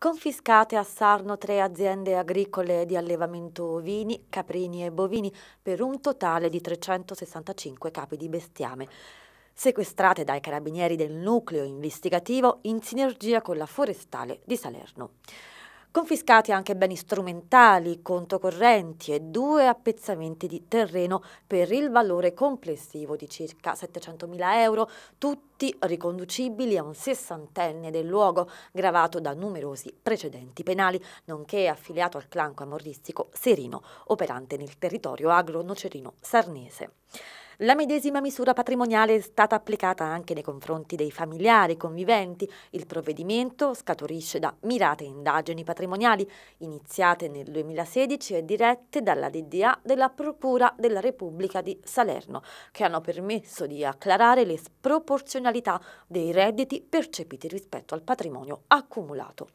Confiscate a Sarno tre aziende agricole di allevamento ovini, caprini e bovini per un totale di 365 capi di bestiame. Sequestrate dai carabinieri del nucleo investigativo in sinergia con la forestale di Salerno confiscati anche beni strumentali, conto correnti e due appezzamenti di terreno per il valore complessivo di circa 700.000 euro, tutti riconducibili a un sessantenne del luogo, gravato da numerosi precedenti penali, nonché affiliato al clan camorristico Serino, operante nel territorio agro-nocerino sarnese. La medesima misura patrimoniale è stata applicata anche nei confronti dei familiari conviventi. Il provvedimento scaturisce da mirate indagini patrimoniali iniziate nel 2016 e dirette dalla DDA della Procura della Repubblica di Salerno, che hanno permesso di acclarare le sproporzionalità dei redditi percepiti rispetto al patrimonio accumulato.